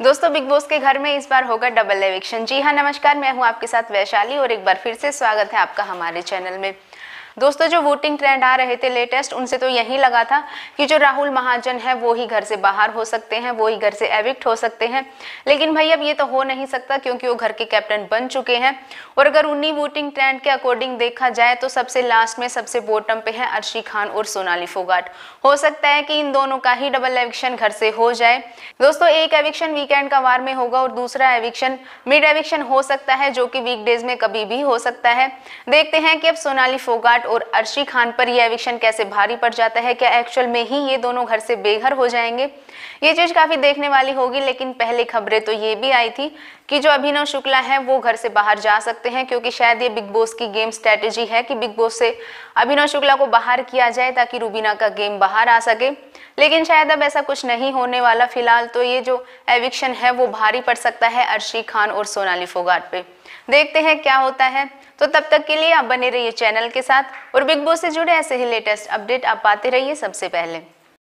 दोस्तों big boss के घर में इस बार होगा डबल एविक्शन जी हाँ नमस्कार मैं हूँ आपके साथ वैशाली और एक बार फिर से स्वागत है आपका हमारे चैनल में दोस्तों जो वोटिंग ट्रेंड आ रहे थे लेटेस्ट उनसे तो यही लगा था कि जो राहुल महाजन है वो ही घर से बाहर हो सकते हैं वो ही घर से एविक्ट हो सकते हैं लेकिन भाई अब ये तो हो नहीं सकता क्योंकि वो घर के कैप्टन बन चुके हैं और अगर उन्हीं वोटिंग ट्रेंड के अकॉर्डिंग देखा जाए तो सबसे लास्ट में सबसे बोटम पे है अर्शी खान और सोनाली फोगाट हो सकता है कि इन दोनों का ही डबल एविक्शन घर से हो जाए दोस्तों एक एविक्शन वीकेंड का वार में होगा और दूसरा एविक्शन मिड एविक्शन हो सकता है जो कि वीकडेज में कभी भी हो सकता है देखते हैं कि अब सोनाली फोगाट विराट और अर्शी खान पर यह एविक्शन कैसे भारी पड़ जाता है क्या एक्चुअल में ही ये दोनों घर से बेघर हो जाएंगे ये चीज़ काफ़ी देखने वाली होगी लेकिन पहले खबरें तो ये भी आई थी कि जो अभिनव शुक्ला है वो घर से बाहर जा सकते हैं क्योंकि शायद ये बिग बॉस की गेम स्ट्रेटेजी है कि बिग बॉस से अभिनव शुक्ला को बाहर किया जाए ताकि रूबीना का गेम बाहर आ सके लेकिन शायद अब ऐसा कुछ नहीं होने वाला फिलहाल तो ये जो एविक्शन है वो भारी पड़ सकता है अर्शी खान और सोनाली फोगाट पे देखते हैं क्या होता है तो तब तक के लिए आप बने रहिए चैनल के साथ और बिग बॉस से जुड़े ऐसे ही लेटेस्ट अपडेट आप पाते रहिए सबसे पहले